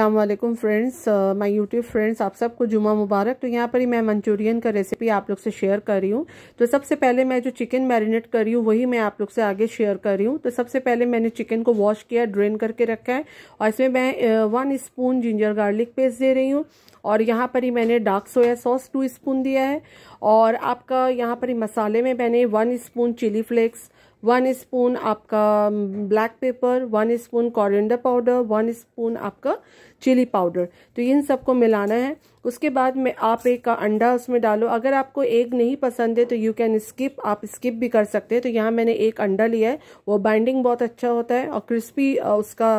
अल्लाम friends my YouTube friends आप सबको जुमा मुबारक तो यहाँ पर ही मैं मंचूरियन का रेसिपी आप लोग से शेयर कर रही हूँ तो सबसे पहले मैं जो चिकन मैरिनेट कर रही हूँ वही मैं आप लोग से आगे शेयर कर रही हूँ तो सबसे पहले मैंने चिकन को वॉश किया ड्रेन करके रखा है और इसमें मैं one spoon ginger garlic paste दे रही हूँ और यहाँ पर ही मैंने dark soya sauce two spoon दिया है और आपका यहाँ पर ही मसाले में मैंने one spoon chilli flakes one spoon आपका black pepper one spoon coriander powder one spoon आपका चिली पाउडर तो इन सबको मिलाना है उसके बाद में आप एक का अंडा उसमें डालो अगर आपको एग नहीं पसंद है तो यू कैन स्किप आप स्किप भी कर सकते हैं तो यहाँ मैंने एक अंडा लिया है वो बाइंडिंग बहुत अच्छा होता है और क्रिस्पी उसका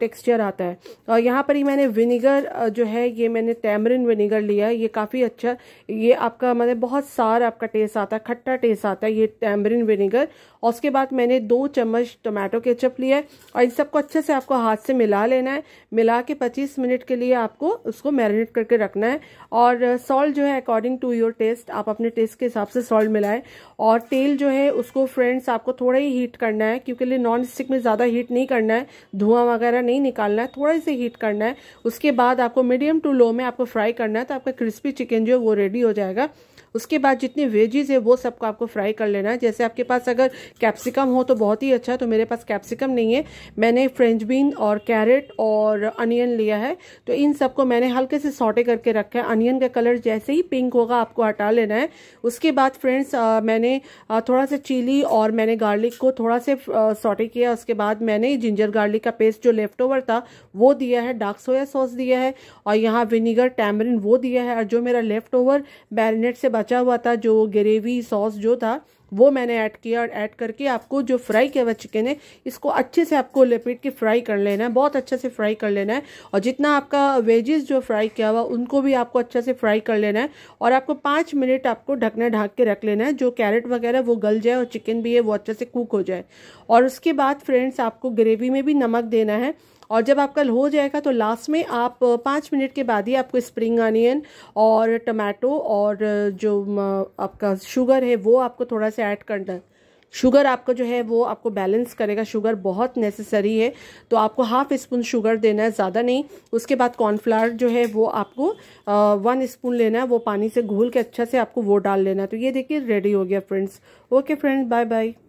टेक्सचर आता है और यहाँ पर ही मैंने विनीगर जो है ये मैंने टैमरिन विनीगर लिया है ये काफ़ी अच्छा ये आपका मतलब बहुत सार आपका टेस्ट आता है खट्टा टेस्ट आता है ये टैमरिन विनीगर और उसके बाद मैंने दो चम्मच टोमेटो केचप लिया है और इन सबको अच्छे से आपको हाथ से मिला लेना है मिला के पच्चीस मिनट के लिए आपको उसको मैरिनेट करके रखना रखना है और सॉल्ट जो है अकॉर्डिंग टू योर टेस्ट आप अपने टेस्ट के हिसाब से सॉल्ट मिलाएं और तेल जो है उसको फ्रेंड्स आपको थोड़ा ही हीट करना है क्योंकि नॉन स्टिक में ज़्यादा हीट नहीं करना है धुआं वगैरह नहीं निकालना है थोड़ा से हीट करना है उसके बाद आपको मीडियम टू लो में आपको फ्राई करना है तो आपका क्रिस्पी चिकन जो है वो रेडी हो जाएगा उसके बाद जितने वेजीज है वो सबको आपको फ्राई कर लेना है जैसे आपके पास अगर कैप्सिकम हो तो बहुत ही अच्छा तो मेरे पास कैप्सिकम नहीं है मैंने फ्रेंच बीन और कैरेट और अनियन लिया है तो इन सबको मैंने हल्के से सॉटे करके रखा है अनियन का कलर जैसे ही पिंक होगा आपको हटा लेना है उसके बाद फ्रेंड्स मैंने थोड़ा सा चिली और मैंने गार्लिक को थोड़ा से सॉटे किया उसके बाद मैंने जिंजर गार्लिक का पेस्ट जो लेफ्ट ओवर था वो दिया है डार्क सोया सॉस दिया है और यहाँ विनीगर टैमरिन वो दिया है और जो मेरा लेफ्ट ओवर मैरिनेट से बचा हुआ था जो ग्रेवी सॉस जो था वो मैंने ऐड किया और ऐड करके आपको जो फ्राई किया हुआ चिकन है इसको अच्छे से आपको लपेट के फ्राई कर लेना है बहुत अच्छे से फ्राई कर लेना है और जितना आपका वेजेस जो फ्राई किया हुआ उनको भी आपको अच्छे से फ्राई कर लेना है और आपको पाँच मिनट आपको ढकना ढाक के रख लेना है जो कैरेट वगैरह वो गल जाए और चिकन भी है वो अच्छे से कुक हो जाए और उसके बाद फ्रेंड्स आपको ग्रेवी में भी नमक देना है और जब आपका हो जाएगा तो लास्ट में आप पाँच मिनट के बाद ही आपको स्प्रिंग अनियन और टमाटो और जो आपका शुगर है वो आपको थोड़ा सा ऐड करना है शुगर आपका जो है वो आपको बैलेंस करेगा शुगर बहुत नेसेसरी है तो आपको हाफ स्पून शुगर देना है ज़्यादा नहीं उसके बाद कॉर्नफ्लावर जो है वो आपको वन स्पून लेना है वो पानी से घोल के अच्छा से आपको वो डाल लेना है तो ये देखिए रेडी हो गया friends okay friends bye bye